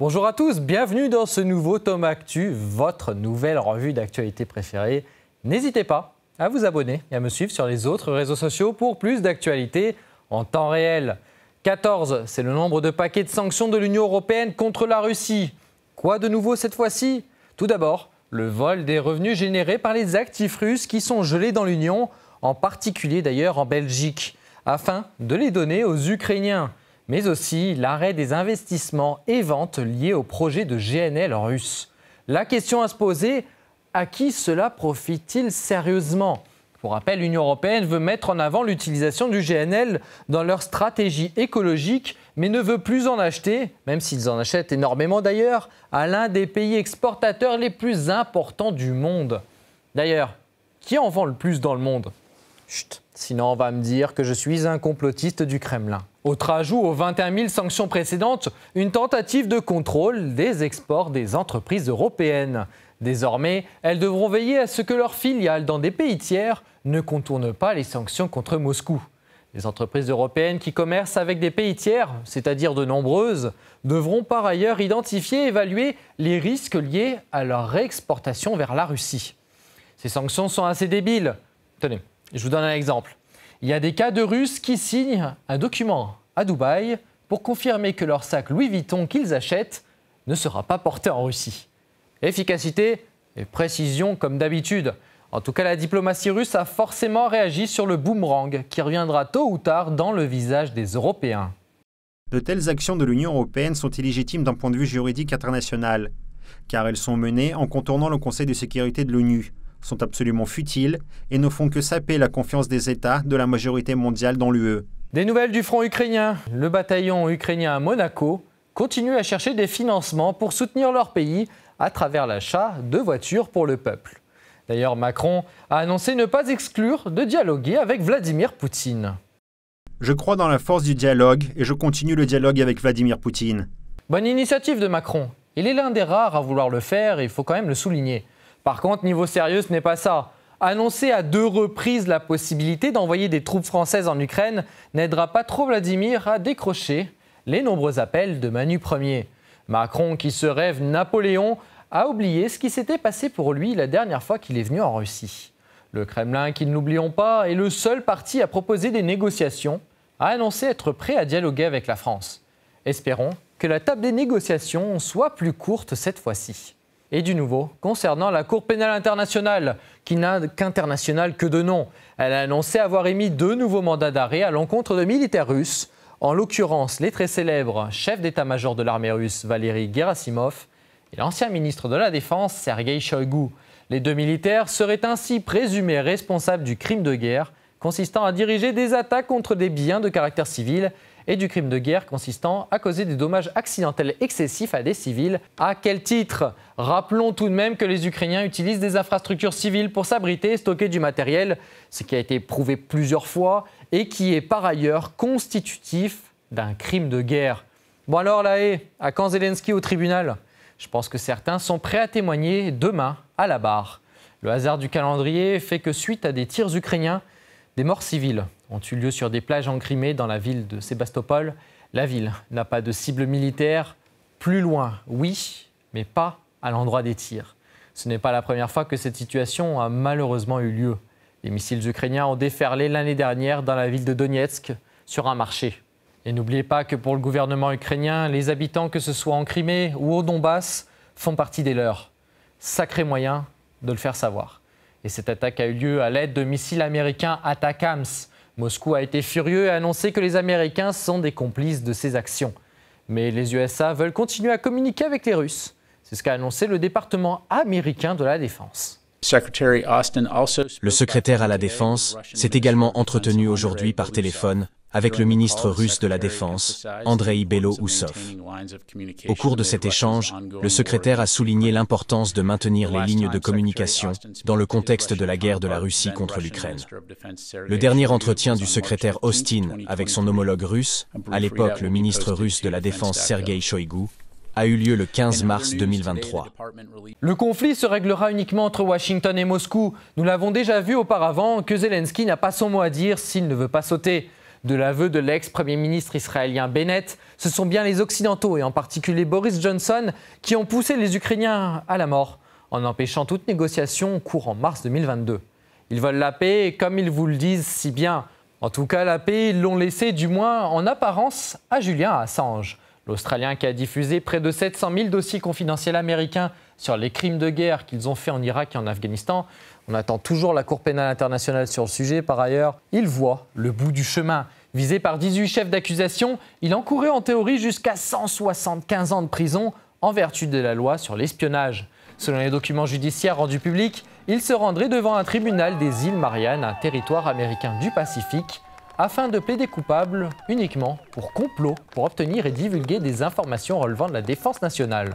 Bonjour à tous, bienvenue dans ce nouveau Tome Actu, votre nouvelle revue d'actualité préférée. N'hésitez pas à vous abonner et à me suivre sur les autres réseaux sociaux pour plus d'actualités en temps réel. 14, c'est le nombre de paquets de sanctions de l'Union européenne contre la Russie. Quoi de nouveau cette fois-ci Tout d'abord, le vol des revenus générés par les actifs russes qui sont gelés dans l'Union, en particulier d'ailleurs en Belgique, afin de les donner aux Ukrainiens mais aussi l'arrêt des investissements et ventes liés au projet de GNL russe. La question à se poser, à qui cela profite-t-il sérieusement pour rappel, l'Union européenne veut mettre en avant l'utilisation du GNL dans leur stratégie écologique, mais ne veut plus en acheter, même s'ils en achètent énormément d'ailleurs, à l'un des pays exportateurs les plus importants du monde. D'ailleurs, qui en vend le plus dans le monde Sinon, on va me dire que je suis un complotiste du Kremlin. Autre ajout aux 21 000 sanctions précédentes, une tentative de contrôle des exports des entreprises européennes. Désormais, elles devront veiller à ce que leurs filiales dans des pays tiers ne contournent pas les sanctions contre Moscou. Les entreprises européennes qui commercent avec des pays tiers, c'est-à-dire de nombreuses, devront par ailleurs identifier et évaluer les risques liés à leur réexportation vers la Russie. Ces sanctions sont assez débiles. Tenez, je vous donne un exemple. Il y a des cas de Russes qui signent un document à Dubaï pour confirmer que leur sac Louis Vuitton qu'ils achètent ne sera pas porté en Russie. Efficacité et précision comme d'habitude. En tout cas, la diplomatie russe a forcément réagi sur le boomerang qui reviendra tôt ou tard dans le visage des Européens. De telles actions de l'Union européenne sont illégitimes d'un point de vue juridique international, car elles sont menées en contournant le Conseil de sécurité de l'ONU, sont absolument futiles et ne font que saper la confiance des États de la majorité mondiale dans l'UE. Des nouvelles du front ukrainien. Le bataillon ukrainien à Monaco continue à chercher des financements pour soutenir leur pays à travers l'achat de voitures pour le peuple. D'ailleurs, Macron a annoncé ne pas exclure de dialoguer avec Vladimir Poutine. Je crois dans la force du dialogue et je continue le dialogue avec Vladimir Poutine. Bonne initiative de Macron. Il est l'un des rares à vouloir le faire et il faut quand même le souligner. Par contre, niveau sérieux, ce n'est pas ça. Annoncer à deux reprises la possibilité d'envoyer des troupes françaises en Ukraine n'aidera pas trop Vladimir à décrocher les nombreux appels de Manu Ier. Macron, qui se rêve Napoléon, a oublié ce qui s'était passé pour lui la dernière fois qu'il est venu en Russie. Le Kremlin, qui ne pas, est le seul parti à proposer des négociations, a annoncé être prêt à dialoguer avec la France. Espérons que la table des négociations soit plus courte cette fois-ci et du nouveau concernant la Cour pénale internationale, qui n'a qu'international que de nom. Elle a annoncé avoir émis deux nouveaux mandats d'arrêt à l'encontre de militaires russes, en l'occurrence les très célèbres chefs d'état-major de l'armée russe Valéry Gerasimov et l'ancien ministre de la Défense Sergei Shoigu. Les deux militaires seraient ainsi présumés responsables du crime de guerre consistant à diriger des attaques contre des biens de caractère civil et du crime de guerre consistant à causer des dommages accidentels excessifs à des civils. À quel titre Rappelons tout de même que les Ukrainiens utilisent des infrastructures civiles pour s'abriter et stocker du matériel, ce qui a été prouvé plusieurs fois et qui est par ailleurs constitutif d'un crime de guerre. Bon alors là et, à quand au tribunal Je pense que certains sont prêts à témoigner demain à la barre. Le hasard du calendrier fait que suite à des tirs ukrainiens, des morts civiles ont eu lieu sur des plages en Crimée, dans la ville de Sébastopol. La ville n'a pas de cible militaire. Plus loin, oui, mais pas à l'endroit des tirs. Ce n'est pas la première fois que cette situation a malheureusement eu lieu. Les missiles ukrainiens ont déferlé l'année dernière dans la ville de Donetsk sur un marché. Et n'oubliez pas que pour le gouvernement ukrainien, les habitants, que ce soit en Crimée ou au Donbass, font partie des leurs. Sacré moyen de le faire savoir. Et cette attaque a eu lieu à l'aide de missiles américains ATACMS, Moscou a été furieux et a annoncé que les Américains sont des complices de ces actions. Mais les USA veulent continuer à communiquer avec les Russes. C'est ce qu'a annoncé le département américain de la Défense. Le secrétaire à la Défense s'est également entretenu aujourd'hui par téléphone avec le ministre russe de la Défense, Andrei Belo-Oussov. Au cours de cet échange, le secrétaire a souligné l'importance de maintenir les lignes de communication dans le contexte de la guerre de la Russie contre l'Ukraine. Le dernier entretien du secrétaire Austin avec son homologue russe, à l'époque le ministre russe de la Défense Sergei Shoigu, a eu lieu le 15 mars 2023. Le conflit se réglera uniquement entre Washington et Moscou. Nous l'avons déjà vu auparavant que Zelensky n'a pas son mot à dire s'il ne veut pas sauter. De l'aveu de l'ex-premier ministre israélien Bennett, ce sont bien les Occidentaux et en particulier Boris Johnson qui ont poussé les Ukrainiens à la mort en empêchant toute négociation courant cours en mars 2022. Ils veulent la paix comme ils vous le disent si bien, en tout cas la paix, ils l'ont laissée du moins en apparence à Julien Assange. L'Australien qui a diffusé près de 700 000 dossiers confidentiels américains sur les crimes de guerre qu'ils ont fait en Irak et en Afghanistan. On attend toujours la Cour pénale internationale sur le sujet. Par ailleurs, il voit le bout du chemin. Visé par 18 chefs d'accusation, il encourait en théorie jusqu'à 175 ans de prison en vertu de la loi sur l'espionnage. Selon les documents judiciaires rendus publics, il se rendrait devant un tribunal des îles Mariannes, un territoire américain du Pacifique, afin de plaider coupable uniquement pour complot, pour obtenir et divulguer des informations relevant de la défense nationale.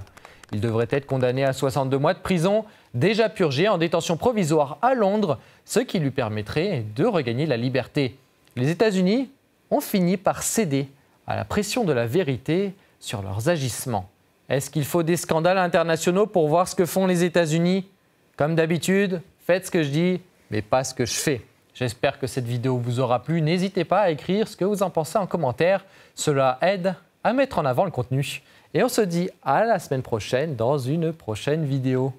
Il devrait être condamné à 62 mois de prison, déjà purgé en détention provisoire à Londres, ce qui lui permettrait de regagner la liberté. Les États-Unis ont fini par céder à la pression de la vérité sur leurs agissements. Est-ce qu'il faut des scandales internationaux pour voir ce que font les États-Unis Comme d'habitude, faites ce que je dis, mais pas ce que je fais. J'espère que cette vidéo vous aura plu. N'hésitez pas à écrire ce que vous en pensez en commentaire. Cela aide à mettre en avant le contenu. Et on se dit à la semaine prochaine dans une prochaine vidéo.